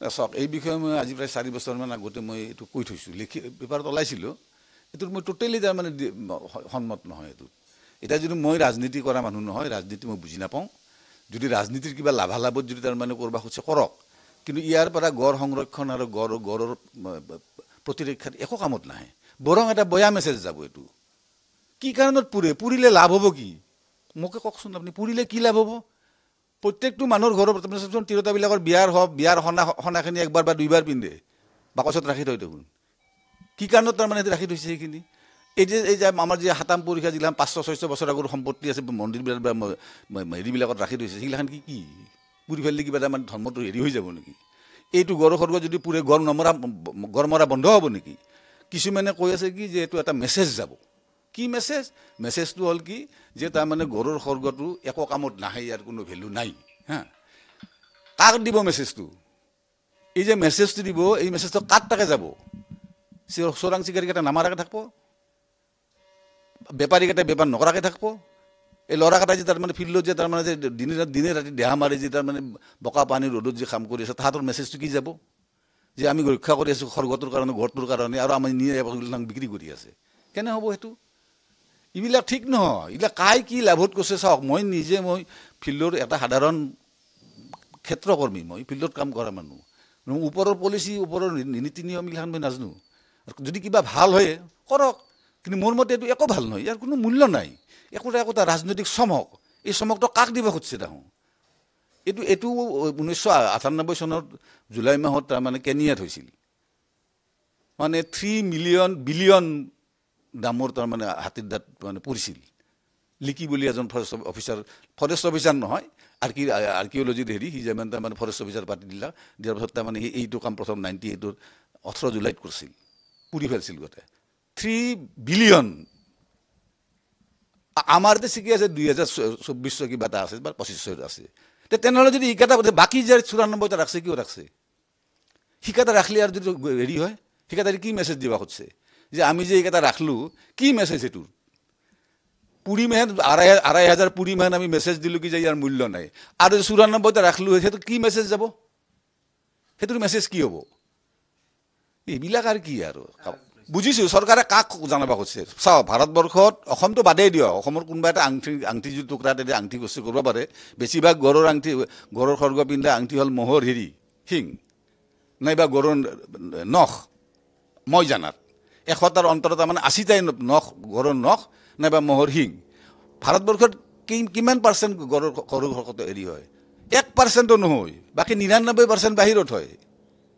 চাওক এই বিষয়ে মই আজি প্ৰায় চাৰি বছৰমান আগতে মই এইটো কৈ থৈছোঁ লিখি পেপাৰত ওলাইছিলোঁ এইটোত মই ট'টেলি তাৰমানে সন্মত নহয় এইটোত এতিয়া যদি মই ৰাজনীতি কৰা মানুহ নহয় ৰাজনীতি মই বুজি নাপাওঁ যদি ৰাজনীতিৰ কিবা লাভালাভত যদি তাৰমানে কৰবাক খুজিছে কৰক কিন্তু ইয়াৰ পৰা গড় সংৰক্ষণ আৰু গড় গড়ৰ প্ৰতিৰক্ষাত একো কামত নাহে বৰং এটা বেয়া মেছেজ যাব এইটো কি কাৰণত পুৰে পুৰিলে লাভ হ'ব কি মোকে কওকচোন আপুনি পুৰিলে কি লাভ হ'ব প্ৰত্যেকটো মানুহৰ ঘৰৰ তিৰোতাবিলাকৰ বিয়াৰ হওক বিয়াৰ সনা সনাখিনি একবাৰ বা দুইবাৰ পিন্ধে বাকচত ৰাখি থৈ দেখোন কি কাৰণত তাৰমানে ৰাখি থৈছে সেইখিনি এই যে এই যে আমাৰ যে পৰীক্ষা যিগিলাখান পাঁচশ ছয়শ বছৰ আগৰ সম্পত্তি আছে মন্দিৰবিলাক বা হেৰিবিলাকত ৰাখি থৈছে সেইগিলাখান কি কি পুৰি ফেলিলে কিবা এটা মানে ধৰ্মটো হেৰি হৈ যাব নেকি এইটো গড় সৰ্গ যদি পুৰে গড় নমৰা গড় মৰা বন্ধ হ'ব নেকি কিছুমানে কৈ আছে কি যে এইটো এটা মেছেজ যাব কি মেছেজ মেছেজটো হ'ল কি যে তাৰমানে গৰুৰ সৰ্গটো একো কামত নাহে ইয়াৰ কোনো ভেলু নাই কাক দিব মেছেজটো এই যে মেছেজটো দিব এই মেছেজটো কাত তাকে যাব চোৰাং চিকাৰীকেইটা নামাৰাকৈ থাকিব বেপাৰীকেইটাই বেপাৰ নকৰাকৈ থাকিব এই ল'ৰাকেইটাই যে তাৰমানে ফিল্ডত যে তাৰমানে যে দিনে দিনে ৰাতি দেহা মাৰি যে তাৰমানে বোকা পানী ৰ'দত যে কাম কৰি আছে তাহাঁতৰ মেছেজটো কি যাব যে আমি ৰক্ষা কৰি আছোঁ সৰ্গটোৰ কাৰণে ঘৰটোৰ কাৰণে আৰু আমি নিয়ে বিক্ৰী কৰি আছে কেনে হ'ব সেইটো এইবিলাক ঠিক নহয় এইবিলাক কাই কি লাভত কৈছে চাওক মই নিজে মই ফিল্ডৰ এটা সাধাৰণ ক্ষেত্ৰকৰ্মী মই ফিল্ডত কাম কৰা মানুহ ওপৰৰ পলিচি ওপৰৰ নীতি নিয়ম নিয়মগিলাখন মই নাজানো যদি কিবা ভাল হয় কৰক কিন্তু মোৰ মতে এইটো একো ভাল নহয় ইয়াৰ কোনো মূল্য নাই একোটা একোটা ৰাজনৈতিক চমক এই চমকটো কাক দিব খুজিছে তাহোঁ এইটো এইটো ঊনৈছশ আঠানব্বৈ চনত জুলাই মাহত তাৰমানে কেনিয়াত হৈছিল মানে থ্ৰী মিলিয়ন বিলিয়ন দামৰ তাৰমানে হাতীৰ দাঁত মানে পৰিছিল লিকি বুলি এজন ফৰেষ্ট অফিচাৰ ফৰেষ্ট অফিচাৰ নহয় আৰ্কি আৰ্কিঅলজিৰ হেৰি সি যেমান তাৰমানে ফৰেষ্ট অফিচাৰ পাতি দিলাক দিয়াৰ পাছত তাৰমানে সেই এইটো কাম প্ৰথম নাইণ্টি এইটৰ ওঠৰ জুলাইত কৰিছিল পুৰি ফেলিছিল গোটেই থ্ৰী বিলিয়ন আমাৰ এতিয়া চিকি আছে দুই হাজাৰ চৌব্বিছশ কিবা এটা আছে বা পঁচিছশ আছে তেনেহ'লে যদি শিকাটা বোধে বাকী যে চৌৰানব্বৈটা ৰাখিছে কিয় ৰাখিছে শিকাটা ৰাখিলে আৰু যদি হেৰি হয় শিকাটাৰে কি মেছেজ দিব খুজিছে যে আমি যে এইকেইটা ৰাখিলোঁ কি মেছেজ এইটোৰ পুৰি মেহেন আঢ়াই আঢ়াই হাজাৰ পুৰি মেহেন আমি মেছেজ দিলোঁ কি যে ইয়াৰ মূল্য নাই আৰু চৌৰান্নব্বৈটা ৰাখিলোঁ সেইটো কি মেছেজ যাব সেইটোৰ মেছেজ কি হ'ব এইবিলাক আৰু কি আৰু বুজিছোঁ চৰকাৰে কাক জনাব খুজিছে চাওক ভাৰতবৰ্ষত অসমটো বাদেই দিয়ক অসমৰ কোনোবা এটা আঙঠি আঙঠি যোৰ টুকুৰা তেতিয়া আঙঠি গোচৰ কৰিব পাৰে বেছিভাগ গৰুৰ আঙঠি গৰুৰ সৰ্গ পিন্ধা আঙঠি হ'ল মহৰ হেৰি সিং নাইবা গৰুৰ নখ মই জানাত এশটাৰ অন্তৰত তাৰমানে আশীটাই নখ গৰুৰ নখ নাইবা মহৰ শিং ভাৰতবৰ্ষত কিমান পাৰ্চেণ্ট গৰুৰ গৰুৰ শকত হেৰি হয় এক পাৰ্চেণ্টো নহয় বাকী নিৰান্নব্বৈ পাৰ্চেণ্ট বাহিৰত হয়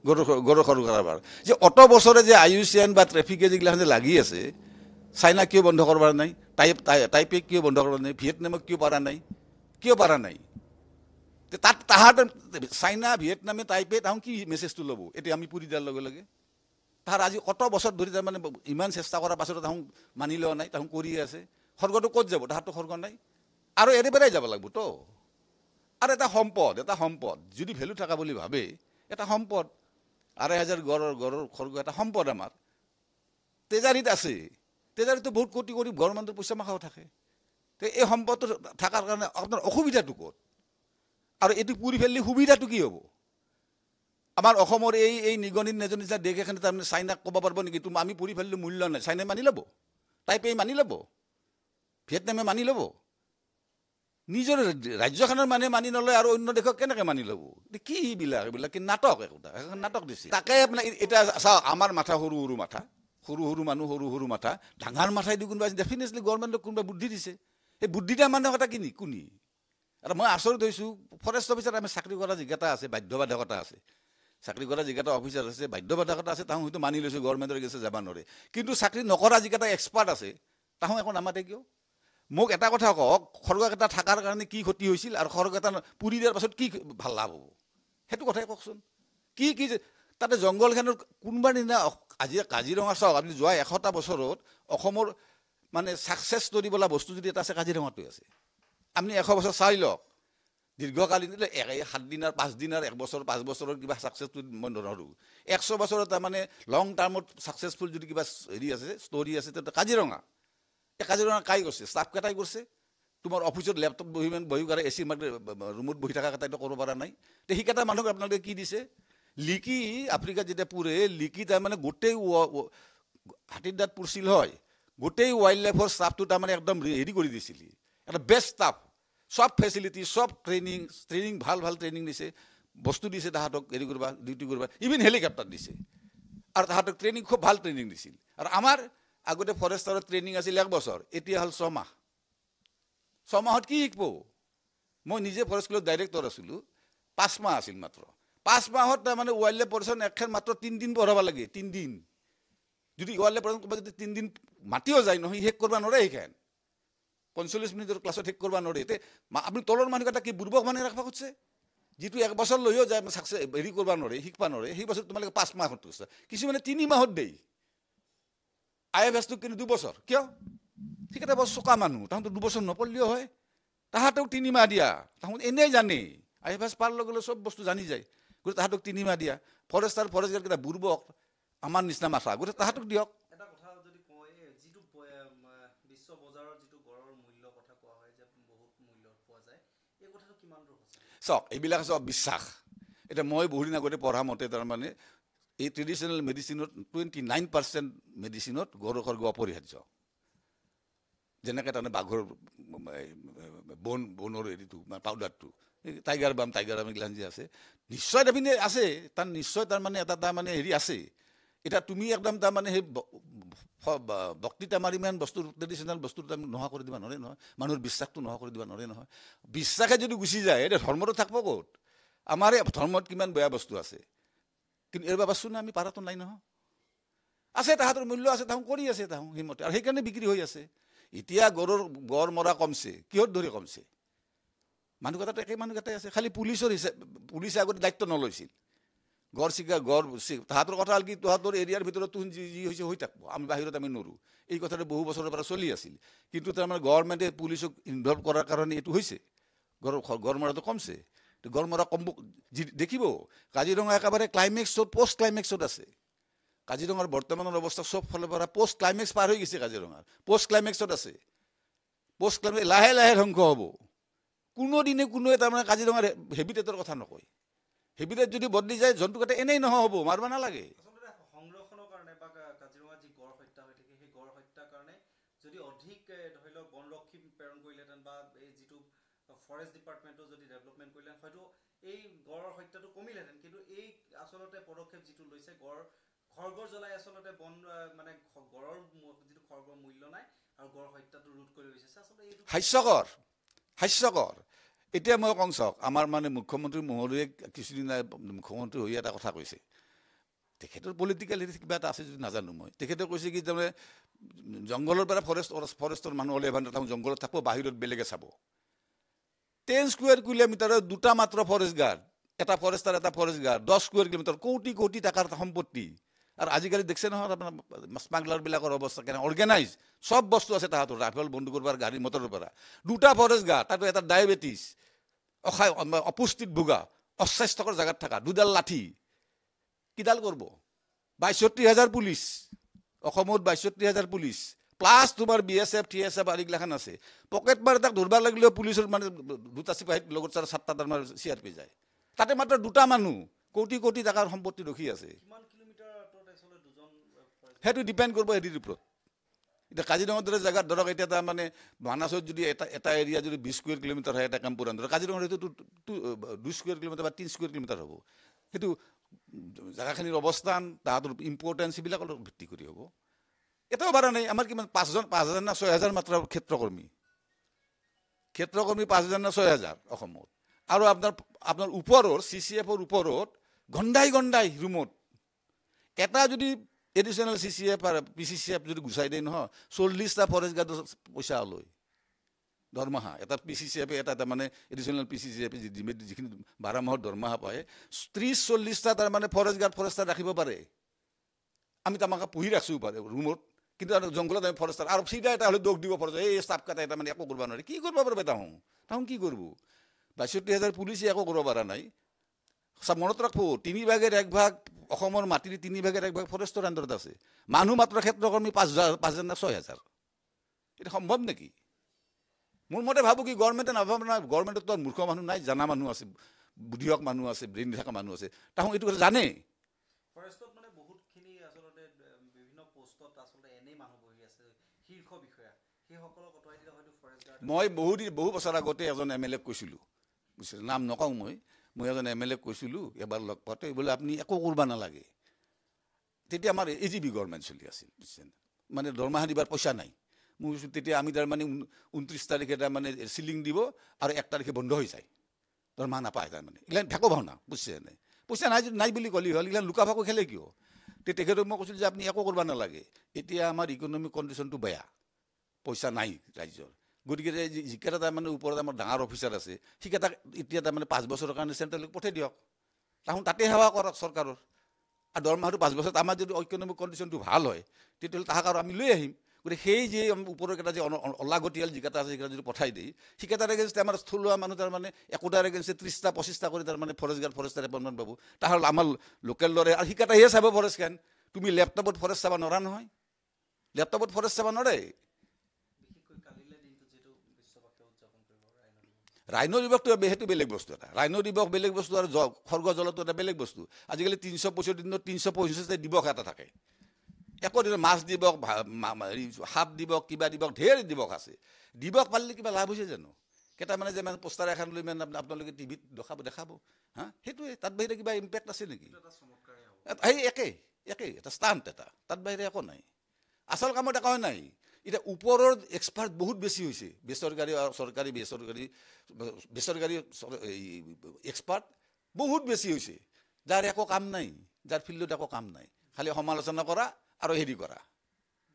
গৰুৰ গৰুৰ সৰু কাৰোবাৰ যে অত বছৰে যে আই ইউ বা ট্ৰেফিকে যিগিলাখন যে লাগি আছে চাইনা কিয় বন্ধ কৰবাৰ নাই টাইপ টাইপে কিয় বন্ধ কৰা নাই ভিয়েটনামক কিয় পৰা নাই কিয় পৰা নাই তাত তাহাঁতে চাইনা ভিয়েটনামে টাইপে তাহোন কি মেছেজটো ল'ব এতিয়া আমি পুৰি দিয়াৰ লগে লগে তাহাৰ আজি কত বছৰ ধৰি তাৰমানে ইমান চেষ্টা কৰাৰ পাছতো তাহোন মানি লোৱা নাই তাহোন কৰি আছে সৰ্গটো ক'ত যাব তাহাঁতো সৰ্গ নাই আৰু এৰি পেলাই যাব লাগিব তো আৰু এটা সম্পদ এটা সম্পদ যদি ভেলু থকা বুলি ভাবে এটা সম্পদ আঢ়ৈ হাজাৰ গড়ৰ গড়ৰ সৰ্গ এটা সম্পদ আমাৰ তেজাৰীত আছে তেজাৰীতো বহুত কোটি কোটি ঘৰ মানুহ পইচা মাখাও থাকে তে এই সম্পদটো থকাৰ কাৰণে আপোনাৰ অসুবিধাটো ক'ত আৰু এইটো পুৰি ফেললি সুবিধাটো কি হ'ব আমাৰ অসমৰ এই এই নিগনি নেজনিজা দেশ এখনে তাৰমানে চাইনাক ক'ব পাৰিব নেকি তোমাৰ আমি পুৰি ফেলিলোঁ মূল্য নাই চাইনাই মানি ল'ব টাইপেই মানি ল'ব ভিয়েটনামে মানি ল'ব নিজৰ ৰাজ্যখনৰ মানুহে মানি নলয় আৰু অন্য দেশক কেনেকৈ মানি ল'ব কি সেইবিলাক এইবিলাক কি নাটক একোটা সেইখন নাটক দিছে তাকে আপোনাৰ এতিয়া চাওক আমাৰ মাথা সৰু সৰু মাথা সৰু সৰু মানুহ সৰু সৰু মাথা ডাঙৰ মাথাইদি দি কোনোবাই ডেফিনেটলি গভৰ্ণমেণ্টক কোনোবাই বুদ্ধি দিছে সেই বুদ্ধিটা মানুহৰ কথা কিনি কোনি আৰু মই আচৰিত হৈছোঁ ফৰেষ্ট অফিচাৰ আমি চাকৰি কৰা জিজ্ঞতা আছে বাধ্যবাধকতা আছে চাকৰি কৰা যিকেইটা অফিচাৰ আছে বাধ্যবাধকতা আছে তাহলে হয়তো মানি লৈছোঁ গভৰ্নমেন্টেৰ কাছে যাব নৰে কিন্তু চাকৰি নকৰা যিকেইটা এক্সপাৰ্ট আছে তাহো একো নামাতে কিয় মোক এটা কথা কওক খড়গ এটা থাকার কারণে কি ক্ষতি হৈছিল আৰু খড়গ এটা পুরি দেওয়ার পাছত কি ভাল লাভ হব সেইটো কথাই কওকচোন কি কি তাতে জংঘলখনৰ কোনোবা দিনা আজি কাজিৰঙা চাওক আপুনি যোৱা এশটা বছৰত অসমৰ মানে ছাকচেছ স্টোৰি বলা বস্তু যদি এটা আছে কাজিৰঙাটোই আছে আপুনি এশ বছৰ চাই লওক দীৰ্ঘকালীন এক সাতদিনৰ পাঁচদিনৰ এক বছৰ পাঁচ বছৰৰ কিবা ছাকচেছটো মই নধৰোঁ একশ বছৰত তাৰমানে লং টাৰ্মত ছাকচেছফুল যদি কিবা হেৰি আছে ষ্ট'ৰী আছে তেতিয়া কাজিৰঙা এই কাজিৰঙা কাই কৰিছে ষ্টাফ কেইটাই কৰিছে তোমাৰ অফিচত লেপটপ বহি মানে বহি কাৰণে এ চি মাৰ ৰুমত বহি থকা কেইটাইতো কৰিব পৰা নাই তে সেইকেইটা মানুহক আপোনালোকে কি দিছে লিকি আফ্ৰিকাত যেতিয়া পুৰে লিকি তাৰমানে গোটেই হাতীৰ দাঁত পুৰিছিল হয় গোটেই ৱাইল্ড লাইফৰ ষ্টাফটো তাৰমানে একদম হেৰি কৰি দিছিলি এটা বেষ্ট ষ্টাফ চব ফেচিলিটি চব ট্ৰেইনিং ট্ৰেইনিং ভাল ভাল ট্ৰেইনিং দিছে বস্তু দিছে তাহাঁতক হেৰি কৰিবা ডিউটি কৰিবা ইভিন হেলিকপ্টাৰ দিছে আৰু তাহাঁতক ট্ৰেইনিং খুব ভাল ট্ৰেইনিং দিছিল আৰু আমাৰ আগতে ফৰেষ্টাৰত ট্ৰেইনিং আছিল এক বছৰ এতিয়া হ'ল ছমাহ ছমাহত কি শিকিব মই নিজে ফৰেষ্ট স্কুলৰ ডাইৰেক্টৰ আছিলোঁ পাঁচ মাহ আছিল মাত্ৰ পাঁচ মাহত তাৰমানে ৱাইল্ড লাইফ প্ৰদেশন এখন মাত্ৰ তিনিদিন পঢ়াব লাগে তিনিদিন যদি ৱাইল্ড লাইফ প্ৰদেশন কোনোবা যদি তিনিদিন মাতিও যায় নহয় শেষ কৰিব নোৱাৰে সেইখন পঞ্চল্লিছ মিনিটৰ ক্লাছত ঠিক কৰিব নোৱাৰি এতিয়া আপুনি তলৰ মানুহ এটা কি বুৰ্বক মানুহ ৰাখিব খুজিছে যিটো এক বছৰ লৈও যায় চাকচেছ হেৰি কৰিব নোৱাৰে শিকিব নোৱাৰে সেই বছৰ তোমালোকে পাঁচ মাহত আছে কিছুমানে তিনি মাহত দেই আই এফ এছটো কিন্তু দুবছৰ কিয় ঠিক এটা বৰ চোকা মানুহ তাহাঁতৰ দুবছৰ নপলিও হয় তাহাঁতেও তিনিমাহ দিয়া তাহাঁত এনেই জানেই আই এফ এছ পাৰ লগে লগে চব বস্তু জানি যায় গতিকে তাহাঁতক তিনিমাহ দিয়া ফৰেষ্টাৰ ফৰেষ্ট গাৰ্ড বুৰ্বক আমাৰ নিচিনা মাথা গতিকে তাহাঁতক দিয়ক চাওক এইবিলাক আছে অবিশ্বাস এতিয়া মই বহুদিন আগতে পঢ়া মতে তাৰমানে এই ট্ৰেডিশ্যনেল মেডিচিনত টুৱেণ্টি নাইন পাৰ্চেণ্ট মেডিচিনত গৌৰসৰ্গ অপৰিহাৰ্য যেনেকৈ তাৰমানে বাঘৰ বন বনৰ হেৰিটো পাউদাৰটো এই টাইগাৰ বাম টাইগাৰ বাম এইগিলাখান যে আছে নিশ্চয় তাৰমানে আছে তাৰ নিশ্চয় তাৰমানে এটা তাৰমানে হেৰি আছে এতিয়া তুমি একদম তাৰমানে সেই বক্তৃতা মাৰি ইমান বস্তু ট্ৰেডিশ্যনেল বস্তুটো আমি নোহোৱা কৰি দিবা নোৱাৰে নহয় মানুহৰ বিশ্বাসটো নোহোৱা কৰি দিবা নোৱাৰে নহয় বিশ্বাসে যদি গুচি যায় এতিয়া ধৰ্মটো থাকিব ক'ত আমাৰ এই ধৰ্মত কিমান বেয়া বস্তু আছে কিন্তু এৰ চোন আমি পাৰাটো নাই নহয় আছে তাহাঁতৰ মূল্য আছে তাহোন কৰি আছে তাহোন সেইমতে আৰু সেইকাৰণে বিক্ৰী হৈ আছে এতিয়া গৰুৰ গড় মৰা কমছে কিহত ধৰি কমছে মানুহ কেইটাতো একে মানুহ কেইটাই আছে খালী পুলিচৰ হিচাপে পুলিচে আগতে দায়িত্ব নলৈছিল গড় চিগা গড় তাহাঁতৰ কথা হ'ল কি তহঁতৰ এৰিয়াৰ ভিতৰত তুহ যি যি হৈছে হৈ থাকিব আমি বাহিৰত আমি নৰোঁ এই কথাটো বহু বছৰৰ পৰা চলি আছিল কিন্তু তাৰমানে গভৰ্ণমেণ্টে পুলিচক ইনভল্ভ কৰাৰ কাৰণে এইটো হৈছে গড় গড় মৰাটো কমছে গড় মৰা কম যি দেখিব কাজিৰঙা একেবাৰে ক্লাইমেক্সত পষ্ট ক্লাইমেক্সত আছে কাজিৰঙাৰ বৰ্তমানৰ অৱস্থা চব ফালৰ পৰা পষ্ট ক্লাইমেক্স পাৰ হৈ গৈছে কাজিৰঙাৰ পষ্ট ক্লাইমেক্সত আছে পষ্ট ক্লাইমেক্স লাহে লাহে ধ্বংস হ'ব কোনোদিনে কোনোৱে তাৰমানে কাজিৰঙাৰ হেবিটেটৰ কথা নকয় সেইবিলাক যদি বদলি যায় জন্তু কাটে এনেই নহ'ব মাৰিব নালাগে হাস্যকৰ হাস্যকৰ এতিয়া মই কওঁ চাওক আমাৰ মানে মুখ্যমন্ত্ৰী মহোদয়ে কিছুদিন মুখ্যমন্ত্ৰী হৈ এটা কথা কৈছে তেখেতৰ পলিটিকেল হেৰি কিবা এটা আছে যদি নাজানো মই তেখেতে কৈছে কি তাৰমানে জংঘলৰ পৰা ফৰেষ্ট ফৰেষ্টৰ মানুহ হ'লে এভাৰ নাথাকো জংঘলত থাকোঁ বাহিৰত বেলেগে চাব টেন স্কুৱেৰ কিলোমিটাৰৰ দুটা মাত্ৰ ফৰেষ্ট গাৰ্ড এটা ফৰেষ্টাৰ এটা ফৰেষ্ট গাৰ্ড দহ স্কুৱেৰ কিলোমিটাৰ কোটি কোটি টকাৰ সম্পত্তি আৰু আজিকালি দেখিছে নহয় আপোনাৰ স্মাগলাৰবিলাকৰ অৱস্থা কেনে অৰ্গেনাইজ চব বস্তু আছে তাহাঁতৰ ৰাফেল বন্ধু পৰা গাড়ী মটৰৰ পৰা দুটা ফৰেষ্ট গা তাতো এটা ডায়েবেটিছ অসায় অপুষ্টিত ভোগা অস্বাস্থ্যকৰ জেগাত থকা দুডাল লাঠি কিডাল কৰিব বাইষষ্ঠি হাজাৰ পুলিচ অসমত বাইষষ্ঠি হাজাৰ পুলিচ প্লাছ তোমাৰ B S F T S F আদিগিলাখান আছে পকেট মাৰ তাক ধৰিব লাগিলেও পুলিচৰ মানে দুটা চিপাহী লগত চাৰে সাতটা তাৰমানে চি আৰ পি যায় তাতে মাত্ৰ দুটা মানুহ কোটি কোটি টকাৰ সম্পত্তি ৰখি আছে সেইটো ডিপেণ্ড কৰিব হেৰিৰ ওপৰত এতিয়া কাজিৰঙাৰ দৰে জেগাত ধৰক এতিয়া মানে মানাছত যদি এটা এটা এৰিয়া যদি বিছ স্কুৱেৰ কিলোমিটাৰ হয় এটা কামপুৰ ধৰক কাজিৰঙাত সেইটো দুই স্কুৱেৰ কিলোমিটাৰ বা তিনি স্কুৱেৰ কিলোমিটাৰ হ'ব সেইটো জেগাখিনিৰ অৱস্থান তাহাঁতৰ ইম্পৰ্টেঞ্চ এইবিলাক অলপ ভিত্তি কৰি হ'ব এটাও বাৰা নাই আমাৰ কিমান পাঁচজন পাঁচ হাজাৰ না ছয় হাজাৰ মাত্ৰ ক্ষেত্ৰকৰ্মী ক্ষেত্ৰকৰ্মী পাঁচ হাজাৰ না ছয় হাজাৰ অসমত আৰু আপোনাৰ আপোনাৰ ওপৰৰ চি চি এফৰ ওপৰত ঘণ্টাই ঘণ্টাই ৰুমত এটা যদি এডিশ্যনেল চি চি এফ আৰু পি চি চি এফ যদি গুচাই দিয়ে নহয় চল্লিছটা ফৰেষ্ট গাৰ্ডৰ পইচা লৈ দৰমহা এটা পি চি চি এফে এটা তাৰমানে এডিশ্যনেল পি চি চি এফে যিমে যিখিনি বাৰ মাহৰ দৰমহা পায় ত্ৰিছ চল্লিছটা তাৰমানে ফৰেষ্ট গাৰ্ড ফৰেষ্টাৰ ৰাখিব পাৰে আমি তামাক পুহি ৰাখিছোঁ পাৰে ৰুমত কিন্তু আৰু জংঘলত আমি ফৰেষ্টাৰ আৰু চিধা এটা হ'লে দোষ দিব ফৰেষ্ট এই ষ্টাফ কাটা এটা মানে একো কৰিব নোৱাৰে কি কৰিব পাৰিব তাহোন তাহোন কি কৰিব বাষষ্ঠি হাজাৰ পুলিচে একো কৰিব পৰা নাই চব মনত ৰাখো তিনি ভাগেৰ এক ভাগ অসমৰ মাটিৰ তিনি ভাগেৰ এক ভাগ ফৰেস্টৰ আন্দোলন আছে মানুহ মাত্ৰ ক্ষেত্ৰকৰ্মী পাঁচ হাজাৰ পাঁচ হাজাৰ না ছয় হাজাৰ এটা সম্ভৱ নেকি মোৰ মতে ভাবোঁ কি গভর্নমেন্টে নাভাব না গভর্নমেন্টে তো মানুহ নাই জানা মানুহ আছে বুদ্ধিয়ক মানুহ আছে ব্রেইন থাকা মানুহ আছে তাহোন এইটো কথা জানে মই বহুদিন বহু বছৰ আগতে এজন এম এল এক কৈছিলোঁ বুজিছিলোঁ নাম নকওঁ মই মই এজন এম এল এক কৈছিলোঁ এবাৰ লগ পাওঁতে বোলে আপুনি একো কৰিব নালাগে তেতিয়া আমাৰ এ জি বি গভৰ্ণমেণ্ট চলি আছিল বুজিছেনে মানে দৰমহা দিবাৰ পইচা নাই মই কৈছোঁ তেতিয়া আমি তাৰমানে ঊনত্ৰিছ তাৰিখে তাৰমানে চিলিং দিব আৰু এক তাৰিখে বন্ধ হৈ যায় দৰমহা নাপায় তাৰমানে এইগিলা ঢেকো ভাওনা বুজিছেনে পইচা নাই নাই বুলি ক'লেই হ'ল এইগিলা লুকা ভাকু খেলে কিয় তেতিয়া তেখেতক মই কৈছিলোঁ যে আপুনি একো কৰিব নালাগে এতিয়া আমাৰ ইকনমিক কণ্ডিশ্যনটো বেয়া পইচা নাই ৰাইজৰ গতিকে যিকেইটা তাৰমানে ওপৰত আমাৰ ডাঙৰ অফিচাৰ আছে সেইকেইটাক এতিয়া তাৰমানে পাঁচ বছৰৰ কাৰণে চেণ্ট্ৰেলত পঠাই দিয়ক তাহোন তাতে সেৱা কৰক চৰকাৰৰ আৰু দৰমহাটো পাঁচ বছৰত আমাৰ যদি ইকনমিক কণ্ডিশ্যনটো ভাল হয় তেতিয়াহ'লে তাহাক আৰু আমি লৈ আহিম গতিকে সেই যে ওপৰৰকেইটা যে অলাগতিয়াল যিকেইটা আছে সেইকেইটা যদি পঠাই দিয়ে সেইকেইটাৰ এগেইনষ্টে আমাৰ থলুৱা মানুহ তাৰমানে একোটাৰ এগেইনষ্টে ত্ৰিছটা পঁচিছটা কৰি তাৰমানে ফৰেষ্ট গাৰ্ড ফৰেষ্ট এপইণ্টমেণ্ট পাব তাহাৰ আমাৰ লোকেল দৰে আৰু সেইকেইটাহে চাব ফৰেষ্ট গাৰ্ড তুমি লেপটপত ফৰেষ্ট চাব নোৱাৰা নহয় লেপটপত ফৰেষ্ট চাব নোৱাৰে ৰাইন দিৱসটো সেইটো বেলেগ বস্তু এটা ৰাইন দিৱস বেলেগ বস্তু আৰু জ সৰ্গজলটো এটা বেলেগ বস্তু আজিকালি তিনিশ পঁয়ষষ্ঠি দিনত তিনিশ পঁয়ষষ্ঠি দিৱস এটা থাকে একো দিনত মাছ দিৱস সাপ দিৱস কিবা দিৱস ঢেৰ দিৱস আছে দিৱস পালিলে কিবা লাভ হৈছে জানো কেইটামানে যে মানে পোষ্টাৰ এখন লৈ মানে আপোনালোকে টিভিত দেখাব দেখাব হা সেইটোৱে তাত বাহিৰে কিবা ইম্পেক্ট আছে নেকি সেই একেই একেই এটা ষ্টাণ্ট এটা তাত বাহিৰে একো নাই আচল কামত একো নাই এতিয়া ওপৰৰ এক্সপাৰ্ট বহুত বেছি হৈছে বেচৰকাৰী আৰু চৰকাৰী বেচৰকাৰী বেচৰকাৰী এই এক্সপাৰ্ট বহুত বেছি হৈছে যাৰ একো কাম নাই যাৰ ফিল্ডত একো কাম নাই খালি সমালোচনা কৰা আৰু হেৰি কৰা